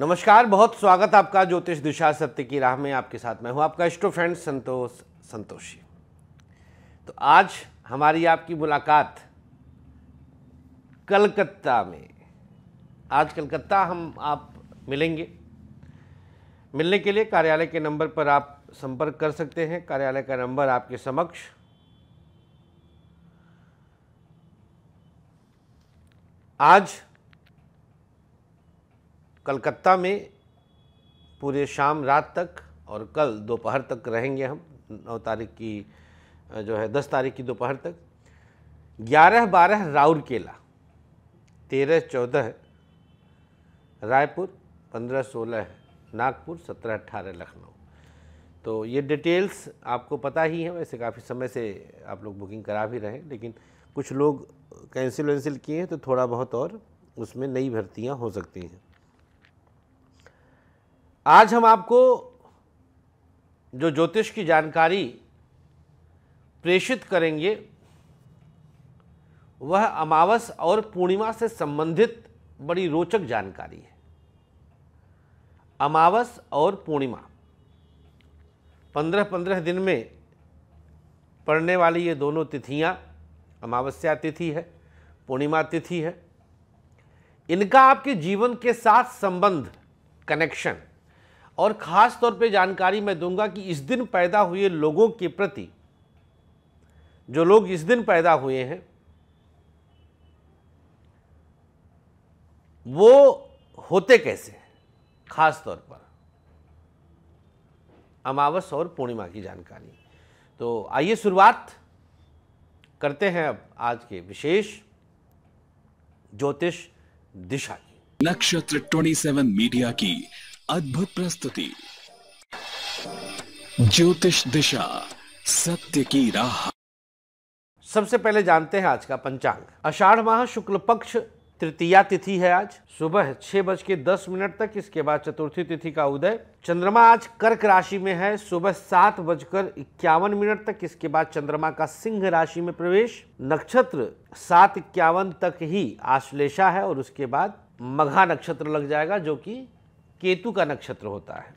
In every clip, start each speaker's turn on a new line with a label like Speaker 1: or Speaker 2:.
Speaker 1: नमस्कार बहुत स्वागत आपका ज्योतिष दिशा सत्य की राह में आपके साथ मैं हूं आपका इष्टो फ्रेंड संतोष संतोषी तो आज हमारी आपकी मुलाकात कलकत्ता में आज कलकत्ता हम आप मिलेंगे मिलने के लिए कार्यालय के नंबर पर आप संपर्क कर सकते हैं कार्यालय का नंबर आपके समक्ष आज कलकत्ता में पूरे शाम रात तक और कल दोपहर तक रहेंगे हम नौ तारीख की जो है दस तारीख की दोपहर तक ग्यारह बारह राउरकेला तेरह चौदह रायपुर पंद्रह सोलह नागपुर सत्रह अट्ठारह लखनऊ तो ये डिटेल्स आपको पता ही है वैसे काफ़ी समय से आप लोग बुकिंग करा भी रहे हैं लेकिन कुछ लोग कैंसिल वैंसिल किए हैं तो थोड़ा बहुत और उसमें नई भर्तियाँ हो सकती हैं आज हम आपको जो ज्योतिष की जानकारी प्रेषित करेंगे वह अमावस और पूर्णिमा से संबंधित बड़ी रोचक जानकारी है अमावस और पूर्णिमा पंद्रह पंद्रह दिन में पड़ने वाली ये दोनों तिथियां अमावस्या तिथि है पूर्णिमा तिथि है इनका आपके जीवन के साथ संबंध कनेक्शन और ख़ास तौर पे जानकारी मैं दूंगा कि इस दिन पैदा हुए लोगों के प्रति जो लोग इस दिन पैदा हुए हैं वो होते कैसे ख़ास तौर पर अमावस और पूर्णिमा की जानकारी तो आइए शुरुआत करते हैं अब आज के विशेष ज्योतिष दिशा की
Speaker 2: नक्षत्र 27 मीडिया
Speaker 1: की अद्भुत प्रस्तुति ज्योतिष दिशा सत्य की राह सबसे पहले जानते हैं आज का पंचांग अषाढ़ माह शुक्ल पक्ष तृतीया तिथि है आज सुबह छह बज के दस मिनट तक इसके बाद चतुर्थी तिथि का उदय चंद्रमा आज कर्क राशि में है सुबह सात बजकर इक्यावन मिनट तक इसके बाद चंद्रमा का सिंह राशि में प्रवेश नक्षत्र सात इक्यावन तक ही आश्लेषा है और उसके बाद मघा नक्षत्र लग जाएगा जो कि केतु का नक्षत्र होता है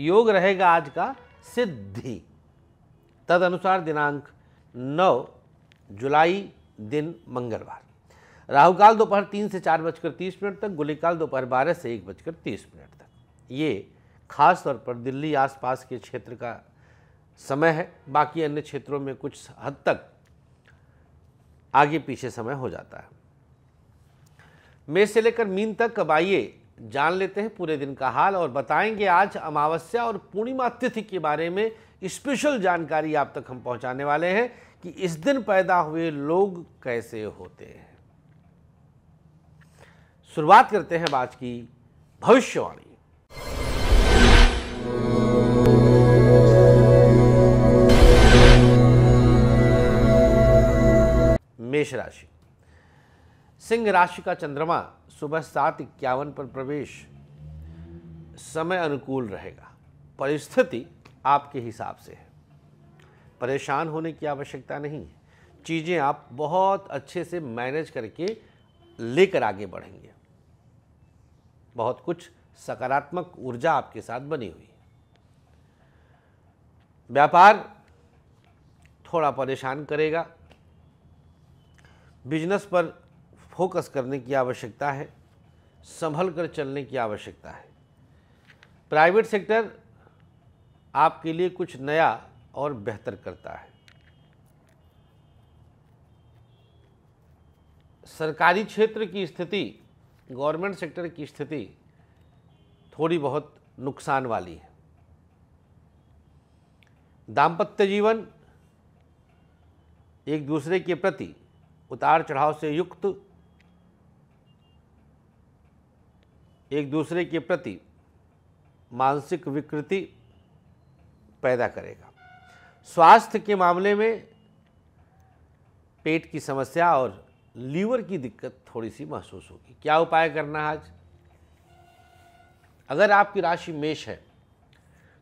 Speaker 1: योग रहेगा आज का सिद्धि तद अनुसार दिनांक 9 जुलाई दिन मंगलवार राहुकाल दोपहर तीन से चार बजकर तीस मिनट तक काल दोपहर बारह से एक बजकर तीस मिनट तक ये खास तौर पर दिल्ली आसपास के क्षेत्र का समय है बाकी अन्य क्षेत्रों में कुछ हद तक आगे पीछे समय हो जाता है मेष से लेकर मीन तक अब आइए जान लेते हैं पूरे दिन का हाल और बताएंगे आज अमावस्या और पूर्णिमा तिथि के बारे में स्पेशल जानकारी आप तक हम पहुंचाने वाले हैं कि इस दिन पैदा हुए लोग कैसे होते हैं शुरुआत करते हैं आज की भविष्यवाणी मेष राशि सिंह राशि का चंद्रमा सुबह सात इक्यावन पर प्रवेश समय अनुकूल रहेगा परिस्थिति आपके हिसाब से है परेशान होने की आवश्यकता नहीं है चीज़ें आप बहुत अच्छे से मैनेज करके लेकर आगे बढ़ेंगे बहुत कुछ सकारात्मक ऊर्जा आपके साथ बनी हुई व्यापार थोड़ा परेशान करेगा बिजनेस पर फोकस करने की आवश्यकता है संभल कर चलने की आवश्यकता है प्राइवेट सेक्टर आपके लिए कुछ नया और बेहतर करता है सरकारी क्षेत्र की स्थिति गवर्नमेंट सेक्टर की स्थिति थोड़ी बहुत नुकसान वाली है दाम्पत्य जीवन एक दूसरे के प्रति उतार चढ़ाव से युक्त एक दूसरे के प्रति मानसिक विकृति पैदा करेगा स्वास्थ्य के मामले में पेट की समस्या और लीवर की दिक्कत थोड़ी सी महसूस होगी क्या उपाय करना आज अगर आपकी राशि मेष है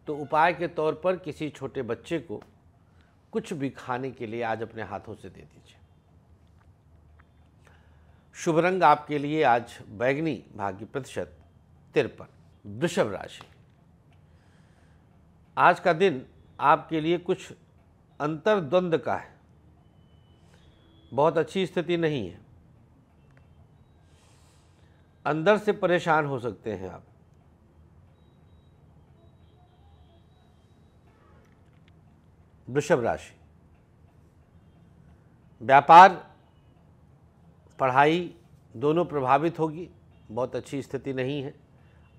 Speaker 1: तो उपाय के तौर पर किसी छोटे बच्चे को कुछ भी खाने के लिए आज अपने हाथों से दे दीजिए शुभ रंग आपके लिए आज बैगनी भाग्य प्रतिशत तिरपन वृषभ राशि आज का दिन आपके लिए कुछ अंतर्द्वंद का है बहुत अच्छी स्थिति नहीं है अंदर से परेशान हो सकते हैं आप वृषभ राशि व्यापार पढ़ाई दोनों प्रभावित होगी बहुत अच्छी स्थिति नहीं है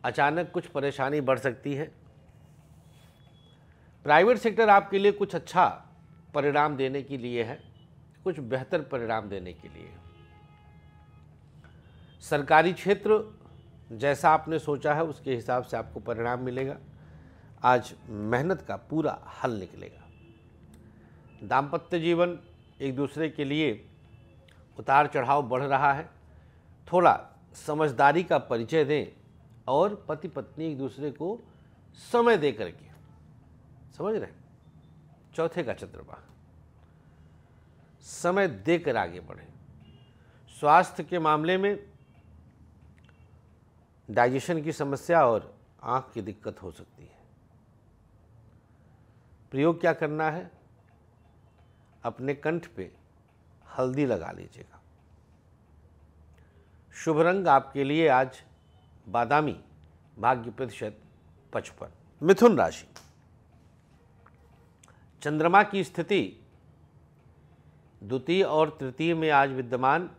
Speaker 1: अचानक कुछ परेशानी बढ़ सकती है प्राइवेट सेक्टर आपके लिए कुछ अच्छा परिणाम देने के लिए है कुछ बेहतर परिणाम देने के लिए सरकारी क्षेत्र जैसा आपने सोचा है उसके हिसाब से आपको परिणाम मिलेगा आज मेहनत का पूरा हल निकलेगा दाम्पत्य जीवन एक दूसरे के लिए उतार चढ़ाव बढ़ रहा है थोड़ा समझदारी का परिचय दें और पति पत्नी एक दूसरे को समय दे करके समझ रहे चौथे का चंद्रमा समय देकर आगे बढ़े स्वास्थ्य के मामले में डाइजेशन की समस्या और आंख की दिक्कत हो सकती है प्रयोग क्या करना है अपने कंठ पे हल्दी लगा लीजिएगा शुभ रंग आपके लिए आज बादामी भाग्य प्रतिशत पचपन मिथुन राशि चंद्रमा की स्थिति द्वितीय और तृतीय में आज विद्यमान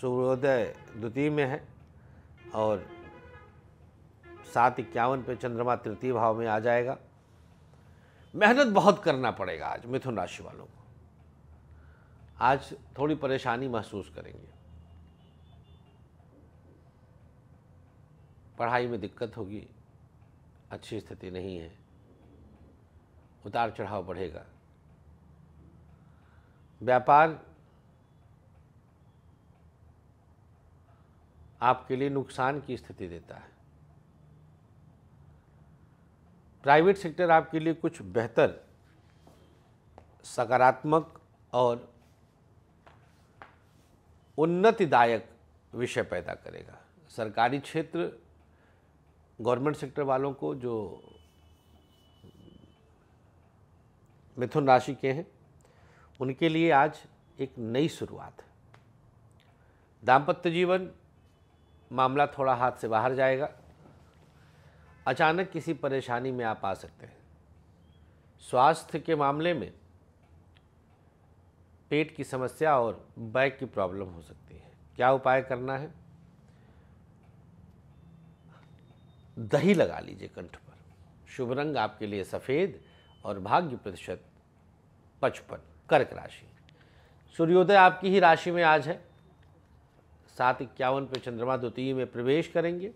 Speaker 1: सूर्योदय द्वितीय में है और सात इक्यावन पे चंद्रमा तृतीय भाव में आ जाएगा मेहनत बहुत करना पड़ेगा आज मिथुन राशि वालों को आज थोड़ी परेशानी महसूस करेंगे पढ़ाई में दिक्कत होगी अच्छी स्थिति नहीं है उतार चढ़ाव बढ़ेगा व्यापार आपके लिए नुकसान की स्थिति देता है प्राइवेट सेक्टर आपके लिए कुछ बेहतर सकारात्मक और उन्नतिदायक विषय पैदा करेगा सरकारी क्षेत्र गवर्नमेंट सेक्टर वालों को जो मिथुन राशि के हैं उनके लिए आज एक नई शुरुआत है दाम्पत्य जीवन मामला थोड़ा हाथ से बाहर जाएगा अचानक किसी परेशानी में आप आ सकते हैं स्वास्थ्य के मामले में पेट की समस्या और बैक की प्रॉब्लम हो सकती है क्या उपाय करना है दही लगा लीजिए कंठ पर शुभ रंग आपके लिए सफ़ेद और भाग्य प्रतिशत पचपन कर्क राशि सूर्योदय आपकी ही राशि में आज है सात इक्यावन पे चंद्रमा द्वितीय में प्रवेश करेंगे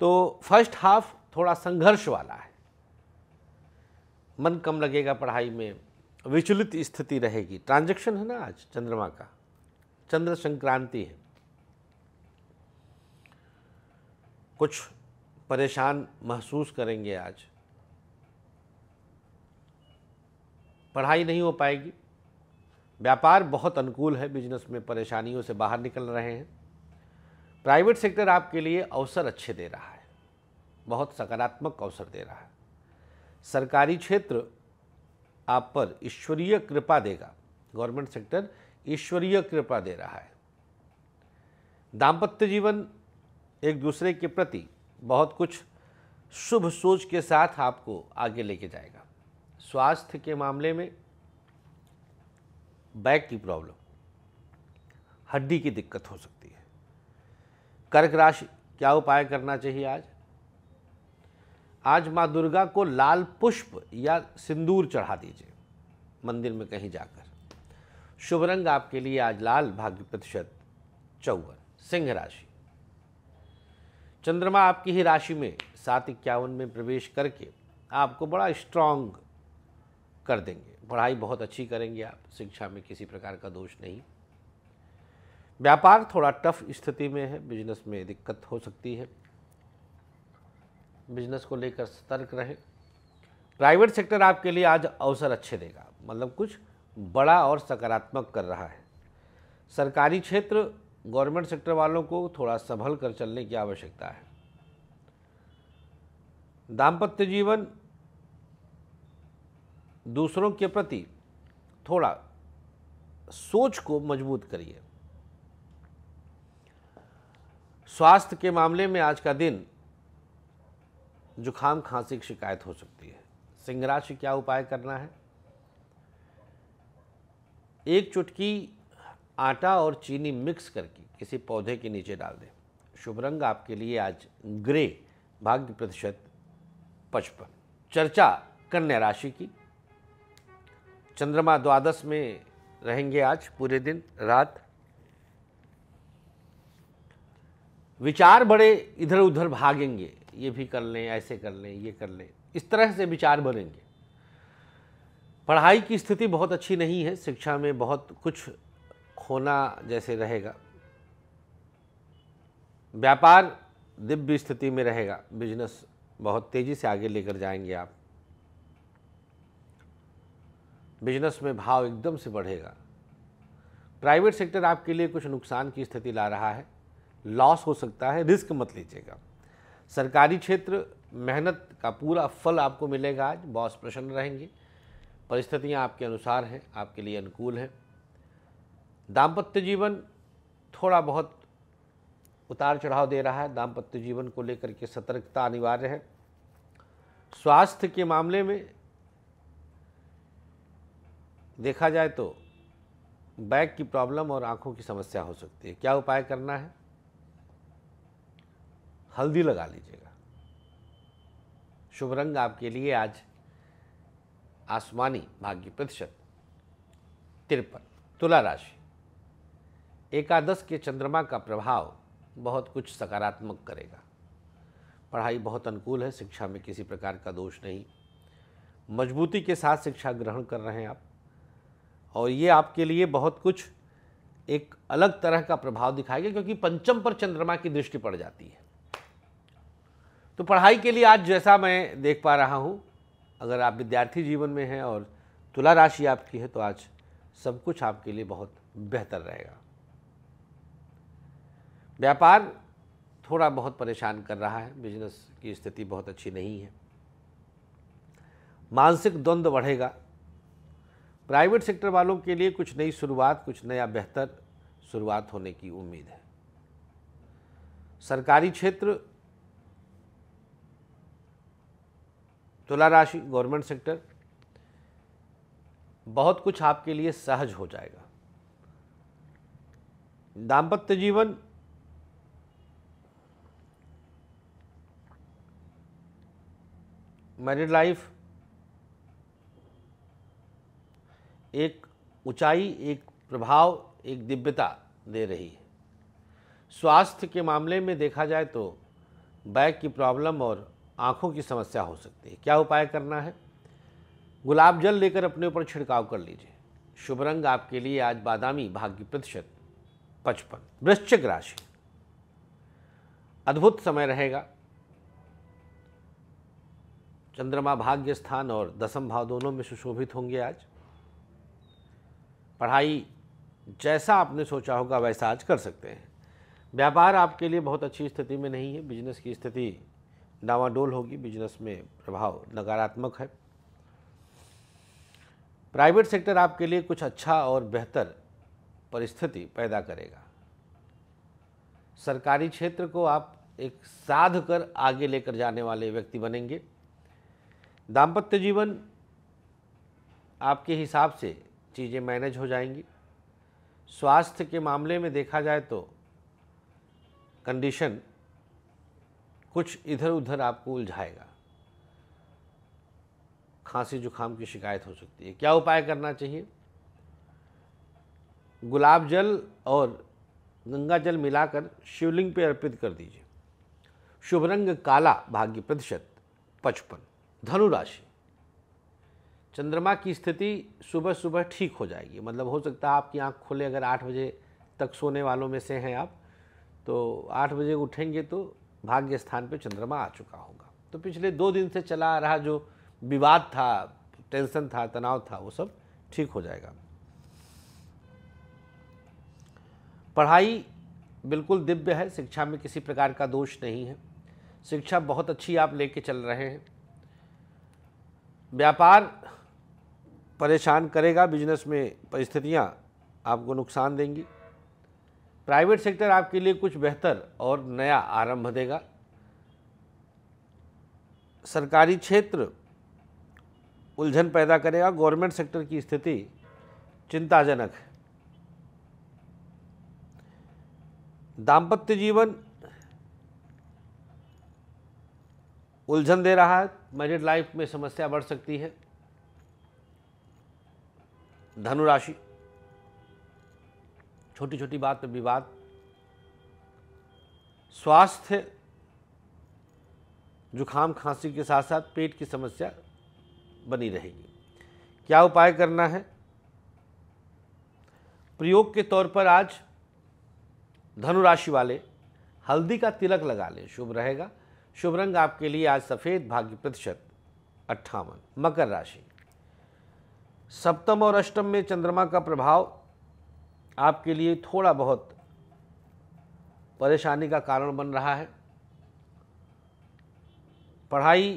Speaker 1: तो फर्स्ट हाफ थोड़ा संघर्ष वाला है मन कम लगेगा पढ़ाई में विचलित स्थिति रहेगी ट्रांजेक्शन है ना आज चंद्रमा का चंद्र संक्रांति है कुछ परेशान महसूस करेंगे आज पढ़ाई नहीं हो पाएगी व्यापार बहुत अनुकूल है बिजनेस में परेशानियों से बाहर निकल रहे हैं प्राइवेट सेक्टर आपके लिए अवसर अच्छे दे रहा है बहुत सकारात्मक अवसर दे रहा है सरकारी क्षेत्र आप पर ईश्वरीय कृपा देगा गवर्नमेंट सेक्टर ईश्वरीय कृपा दे रहा है दाम्पत्य जीवन एक दूसरे के प्रति बहुत कुछ शुभ सोच के साथ आपको आगे लेके जाएगा स्वास्थ्य के मामले में बैक की प्रॉब्लम हड्डी की दिक्कत हो सकती है कर्क राशि क्या उपाय करना चाहिए आज आज माँ दुर्गा को लाल पुष्प या सिंदूर चढ़ा दीजिए मंदिर में कहीं जाकर शुभ रंग आपके लिए आज लाल भाग्य प्रतिशत चौवन सिंह राशि चंद्रमा आपकी ही राशि में सात इक्यावन में प्रवेश करके आपको बड़ा स्ट्रांग कर देंगे पढ़ाई बहुत अच्छी करेंगे आप शिक्षा में किसी प्रकार का दोष नहीं व्यापार थोड़ा टफ स्थिति में है बिजनेस में दिक्कत हो सकती है बिजनेस को लेकर सतर्क रहें प्राइवेट सेक्टर आपके लिए आज अवसर अच्छे देगा मतलब कुछ बड़ा और सकारात्मक कर रहा है सरकारी क्षेत्र गवर्नमेंट सेक्टर वालों को थोड़ा संभल कर चलने की आवश्यकता है दाम्पत्य जीवन दूसरों के प्रति थोड़ा सोच को मजबूत करिए स्वास्थ्य के मामले में आज का दिन जुखाम खांसी की शिकायत हो सकती है सिंह राशि क्या उपाय करना है एक चुटकी आटा और चीनी मिक्स करके किसी पौधे के नीचे डाल दें शुभ रंग आपके लिए आज ग्रे भाग्य प्रतिशत पचपन चर्चा कन्या राशि की चंद्रमा द्वादश में रहेंगे आज पूरे दिन रात विचार बड़े इधर उधर भागेंगे ये भी कर लें ऐसे कर लें ये कर लें इस तरह से विचार बनेंगे पढ़ाई की स्थिति बहुत अच्छी नहीं है शिक्षा में बहुत कुछ खोना जैसे रहेगा व्यापार दिव्य स्थिति में रहेगा बिजनेस बहुत तेज़ी से आगे लेकर जाएंगे आप बिजनेस में भाव एकदम से बढ़ेगा प्राइवेट सेक्टर आपके लिए कुछ नुकसान की स्थिति ला रहा है लॉस हो सकता है रिस्क मत लीजिएगा सरकारी क्षेत्र मेहनत का पूरा फल आपको मिलेगा आज बॉस प्रसन्न रहेंगे परिस्थितियाँ आपके अनुसार हैं आपके लिए अनुकूल हैं दाम्पत्य जीवन थोड़ा बहुत उतार चढ़ाव दे रहा है दाम्पत्य जीवन को लेकर के सतर्कता अनिवार्य है स्वास्थ्य के मामले में देखा जाए तो बैक की प्रॉब्लम और आंखों की समस्या हो सकती है क्या उपाय करना है हल्दी लगा लीजिएगा शुभ रंग आपके लिए आज आसमानी भाग्य प्रतिशत तिरपन तुला राशि एकादश के चंद्रमा का प्रभाव बहुत कुछ सकारात्मक करेगा पढ़ाई बहुत अनुकूल है शिक्षा में किसी प्रकार का दोष नहीं मजबूती के साथ शिक्षा ग्रहण कर रहे हैं आप और ये आपके लिए बहुत कुछ एक अलग तरह का प्रभाव दिखाएगा क्योंकि पंचम पर चंद्रमा की दृष्टि पड़ जाती है तो पढ़ाई के लिए आज जैसा मैं देख पा रहा हूँ अगर आप विद्यार्थी जीवन में हैं और तुला राशि आपकी है तो आज सब कुछ आपके लिए बहुत बेहतर रहेगा व्यापार थोड़ा बहुत परेशान कर रहा है बिजनेस की स्थिति बहुत अच्छी नहीं है मानसिक द्वंद्व बढ़ेगा प्राइवेट सेक्टर वालों के लिए कुछ नई शुरुआत कुछ नया बेहतर शुरुआत होने की उम्मीद है सरकारी क्षेत्र तुला राशि गवर्नमेंट सेक्टर बहुत कुछ आपके लिए सहज हो जाएगा दाम्पत्य जीवन मैरिड लाइफ एक ऊंचाई एक प्रभाव एक दिव्यता दे रही है स्वास्थ्य के मामले में देखा जाए तो बैक की प्रॉब्लम और आँखों की समस्या हो सकती है क्या उपाय करना है गुलाब जल लेकर अपने ऊपर छिड़काव कर लीजिए शुभ रंग आपके लिए आज बादामी भाग्य प्रतिशत पचपन वृश्चिक राशि अद्भुत समय रहेगा चंद्रमा भाग्य स्थान और दसम भाव दोनों में सुशोभित होंगे आज पढ़ाई जैसा आपने सोचा होगा वैसा आज कर सकते हैं व्यापार आपके लिए बहुत अच्छी स्थिति में नहीं है बिजनेस की स्थिति डावाडोल होगी बिजनेस में प्रभाव नकारात्मक है प्राइवेट सेक्टर आपके लिए कुछ अच्छा और बेहतर परिस्थिति पैदा करेगा सरकारी क्षेत्र को आप एक साध कर आगे लेकर जाने वाले व्यक्ति बनेंगे दाम्पत्य जीवन आपके हिसाब से चीज़ें मैनेज हो जाएंगी स्वास्थ्य के मामले में देखा जाए तो कंडीशन कुछ इधर उधर आपको उलझाएगा खांसी जुकाम की शिकायत हो सकती है क्या उपाय करना चाहिए गुलाब जल और गंगा जल मिलाकर शिवलिंग पर अर्पित कर दीजिए शुभ रंग काला भाग्य प्रतिशत पचपन धनु राशि चंद्रमा की स्थिति सुबह सुबह ठीक हो जाएगी मतलब हो सकता है आपकी आंख खुले अगर आठ बजे तक सोने वालों में से हैं आप तो आठ बजे उठेंगे तो भाग्य स्थान पे चंद्रमा आ चुका होगा तो पिछले दो दिन से चला आ रहा जो विवाद था टेंशन था तनाव था वो सब ठीक हो जाएगा पढ़ाई बिल्कुल दिव्य है शिक्षा में किसी प्रकार का दोष नहीं है शिक्षा बहुत अच्छी आप लेके चल रहे हैं व्यापार परेशान करेगा बिजनेस में परिस्थितियाँ आपको नुकसान देंगी प्राइवेट सेक्टर आपके लिए कुछ बेहतर और नया आरंभ देगा सरकारी क्षेत्र उलझन पैदा करेगा गवर्नमेंट सेक्टर की स्थिति चिंताजनक है दाम्पत्य जीवन उलझन दे रहा है मैरिड लाइफ में समस्या बढ़ सकती है धनुराशि छोटी छोटी बात पर विवाद स्वास्थ्य जुखाम खांसी के साथ साथ पेट की समस्या बनी रहेगी क्या उपाय करना है प्रयोग के तौर पर आज धनु राशि वाले हल्दी का तिलक लगा लें शुभ रहेगा शुभ रंग आपके लिए आज सफ़ेद भाग्य प्रतिशत अट्ठावन मकर राशि सप्तम और अष्टम में चंद्रमा का प्रभाव आपके लिए थोड़ा बहुत परेशानी का कारण बन रहा है पढ़ाई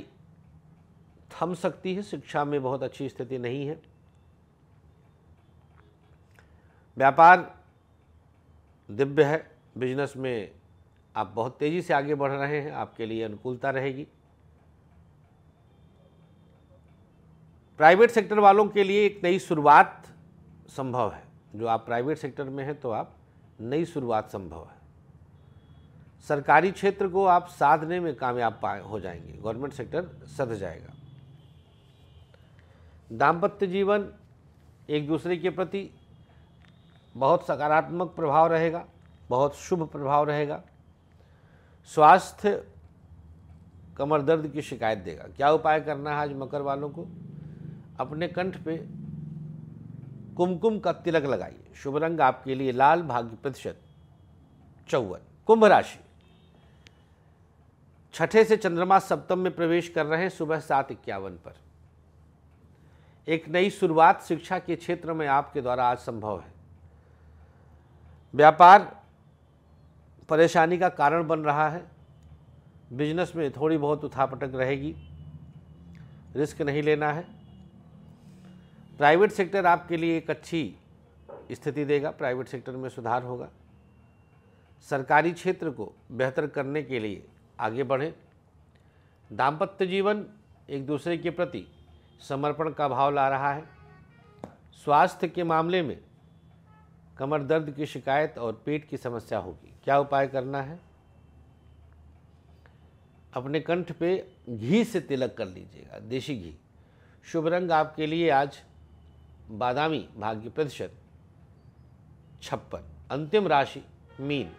Speaker 1: थम सकती है शिक्षा में बहुत अच्छी स्थिति नहीं है व्यापार दिव्य है बिजनेस में आप बहुत तेज़ी से आगे बढ़ रहे हैं आपके लिए अनुकूलता रहेगी प्राइवेट सेक्टर वालों के लिए एक नई शुरुआत संभव है जो आप प्राइवेट सेक्टर में हैं तो आप नई शुरुआत संभव है सरकारी क्षेत्र को आप साधने में कामयाब हो जाएंगे गवर्नमेंट सेक्टर सध जाएगा दाम्पत्य जीवन एक दूसरे के प्रति बहुत सकारात्मक प्रभाव रहेगा बहुत शुभ प्रभाव रहेगा स्वास्थ्य कमर दर्द की शिकायत देगा क्या उपाय करना है आज मकर वालों को अपने कंठ पे कुमकुम का तिलक लगाइए शुभ रंग आपके लिए लाल भाग्य प्रतिशत चौवन कुंभ राशि छठे से चंद्रमा सप्तम में प्रवेश कर रहे हैं सुबह सात इक्यावन पर एक नई शुरुआत शिक्षा के क्षेत्र में आपके द्वारा आज संभव है व्यापार परेशानी का कारण बन रहा है बिजनेस में थोड़ी बहुत उथापटक रहेगी रिस्क नहीं लेना है प्राइवेट सेक्टर आपके लिए एक अच्छी स्थिति देगा प्राइवेट सेक्टर में सुधार होगा सरकारी क्षेत्र को बेहतर करने के लिए आगे बढ़ें दाम्पत्य जीवन एक दूसरे के प्रति समर्पण का भाव ला रहा है स्वास्थ्य के मामले में कमर दर्द की शिकायत और पेट की समस्या होगी क्या उपाय करना है अपने कंठ पे घी से तिलक कर लीजिएगा देशी घी शुभ रंग आपके लिए आज बादामी भाग्य प्रतिशत छप्पन अंतिम राशि मीन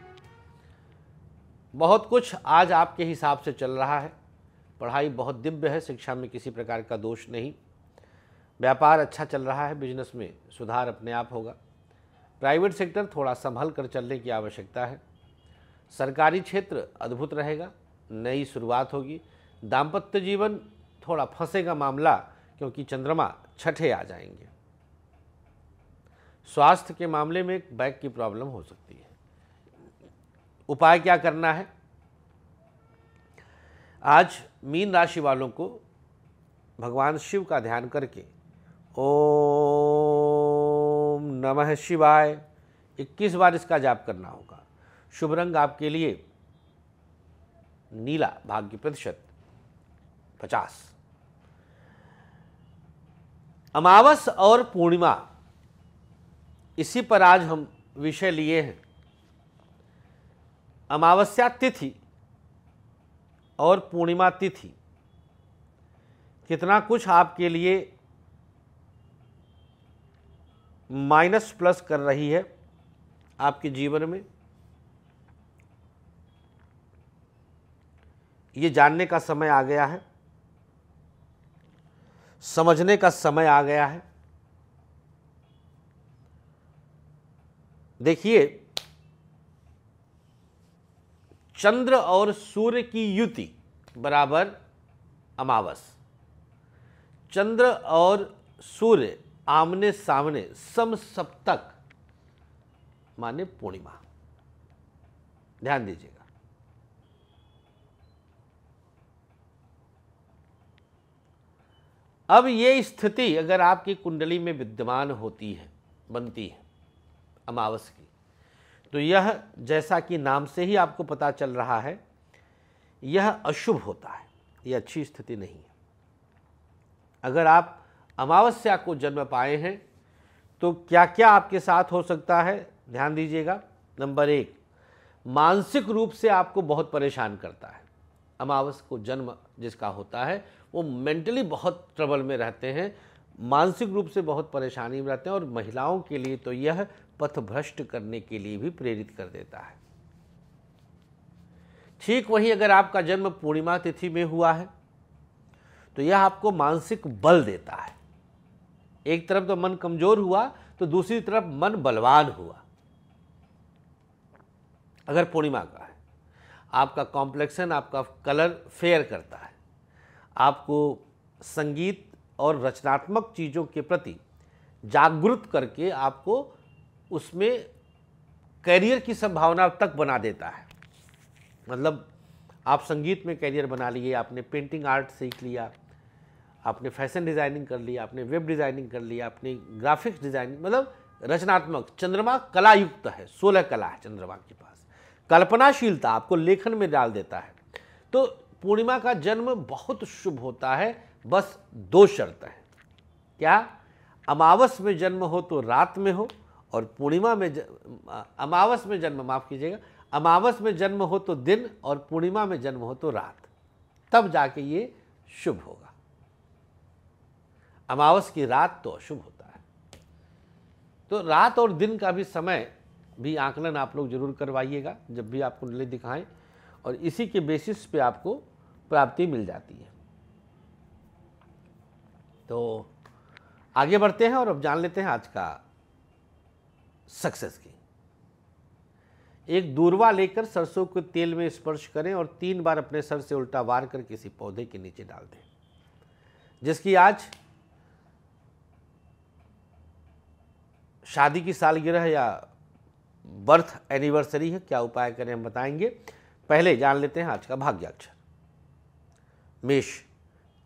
Speaker 1: बहुत कुछ आज आपके हिसाब से चल रहा है पढ़ाई बहुत दिव्य है शिक्षा में किसी प्रकार का दोष नहीं व्यापार अच्छा चल रहा है बिजनेस में सुधार अपने आप होगा प्राइवेट सेक्टर थोड़ा संभल कर चलने की आवश्यकता है सरकारी क्षेत्र अद्भुत रहेगा नई शुरुआत होगी दाम्पत्य जीवन थोड़ा फंसेगा मामला क्योंकि चंद्रमा छठे आ जाएंगे स्वास्थ्य के मामले में बैक की प्रॉब्लम हो सकती है उपाय क्या करना है आज मीन राशि वालों को भगवान शिव का ध्यान करके ओम नमः शिवाय 21 बार इसका जाप करना होगा शुभ रंग आपके लिए नीला भाग्य प्रतिशत 50 अमावस और पूर्णिमा इसी पर आज हम विषय लिए हैं अमावस्या तिथि और पूर्णिमा तिथि कितना कुछ आपके लिए माइनस प्लस कर रही है आपके जीवन में ये जानने का समय आ गया है समझने का समय आ गया है देखिए चंद्र और सूर्य की युति बराबर अमावस चंद्र और सूर्य आमने सामने सम सप्तक माने पूर्णिमा ध्यान दीजिएगा अब ये स्थिति अगर आपकी कुंडली में विद्यमान होती है बनती है अमावस की तो यह जैसा कि नाम से ही आपको पता चल रहा है यह अशुभ होता है यह अच्छी स्थिति नहीं है अगर आप अमावस्या को जन्म पाए हैं तो क्या क्या आपके साथ हो सकता है ध्यान दीजिएगा नंबर एक मानसिक रूप से आपको बहुत परेशान करता है अमावस को जन्म जिसका होता है वो मेंटली बहुत ट्रबल में रहते हैं मानसिक रूप से बहुत परेशानी में रहते हैं और महिलाओं के लिए तो यह पथ भ्रष्ट करने के लिए भी प्रेरित कर देता है ठीक वही अगर आपका जन्म पूर्णिमा तिथि में हुआ है तो यह आपको मानसिक बल देता है एक तरफ तो मन कमजोर हुआ तो दूसरी तरफ मन बलवान हुआ अगर पूर्णिमा का है आपका कॉम्प्लेक्शन आपका कलर फेयर करता है आपको संगीत और रचनात्मक चीज़ों के प्रति जागृत करके आपको उसमें कैरियर की संभावना तक बना देता है मतलब आप संगीत में कैरियर बना लिए आपने पेंटिंग आर्ट सीख लिया आपने फैशन डिज़ाइनिंग कर लिया आपने वेब डिज़ाइनिंग कर लिया आपने ग्राफिक्स डिज़ाइनिंग मतलब रचनात्मक चंद्रमा कलायुक्त है सोलह कला है चंद्रमा के पास कल्पनाशीलता आपको लेखन में डाल देता है तो पूर्णिमा का जन्म बहुत शुभ होता है बस दो शर्त हैं क्या अमावस में जन्म हो तो रात में हो और पूर्णिमा में अमावस में जन्म माफ़ कीजिएगा अमावस में जन्म हो तो दिन और पूर्णिमा में जन्म हो तो रात तब जाके ये शुभ होगा अमावस की रात तो अशुभ होता है तो रात और दिन का भी समय भी आंकलन आप लोग जरूर करवाइएगा जब भी आपको कुंडली दिखाएं और इसी के बेसिस पे आपको प्राप्ति मिल जाती है तो आगे बढ़ते हैं और अब जान लेते हैं आज का सक्सेस की एक दूरवा लेकर सरसों के तेल में स्पर्श करें और तीन बार अपने सर से उल्टा वार कर किसी पौधे के नीचे डाल दें जिसकी आज शादी की सालगिरह या बर्थ एनिवर्सरी है क्या उपाय करें हम बताएंगे पहले जान लेते हैं आज का भाग्याक्षर मेष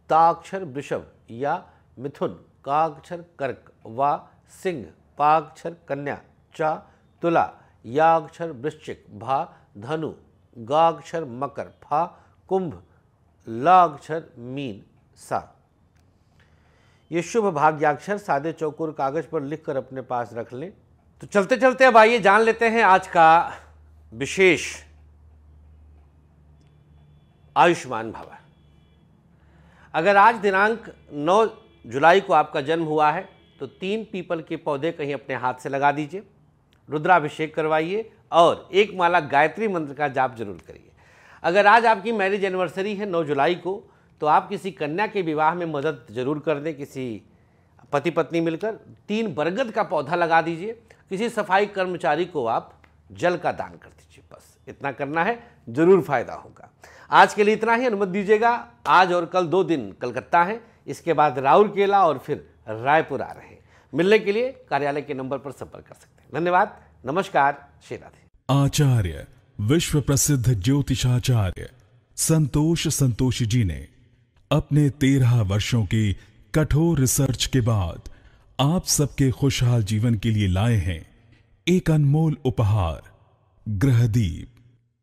Speaker 1: ताक्षर वृषभ या मिथुन काक्षर कर्क व सिंह पाक्षर कन्या च तुला याक्षर वृश्चिक भा धनु गाक्षर मकर फा कुंभ लाक्षर मीन सा ये शुभ भाग्याक्षर सादे चौकुर कागज पर लिखकर अपने पास रख लें तो चलते चलते अब आइए जान लेते हैं आज का विशेष आयुष्मान भवन अगर आज दिनांक 9 जुलाई को आपका जन्म हुआ है तो तीन पीपल के पौधे कहीं अपने हाथ से लगा दीजिए रुद्राभिषेक करवाइए और एक माला गायत्री मंत्र का जाप जरूर करिए अगर आज आपकी मैरिज एनिवर्सरी है 9 जुलाई को तो आप किसी कन्या के विवाह में मदद जरूर कर दें किसी पति पत्नी मिलकर तीन बरगद का पौधा लगा दीजिए किसी सफाई कर्मचारी को आप जल का दान कर दीजिए बस इतना करना है ज़रूर फायदा होगा आज के लिए इतना ही अनुमति दीजिएगा आज और कल दो दिन कलकत्ता है इसके बाद राउरकेला और फिर रायपुर आ रहे हैं मिलने के लिए कार्यालय के नंबर पर संपर्क कर सकते हैं धन्यवाद नमस्कार श्री राधे
Speaker 2: आचार्य विश्व प्रसिद्ध ज्योतिषाचार्य संतोष संतोषी जी ने अपने तेरह वर्षों की कठोर रिसर्च के बाद आप सबके खुशहाल जीवन के लिए लाए हैं एक अनमोल उपहार ग्रहदीप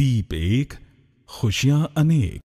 Speaker 2: दीप एक खुशियां अनेक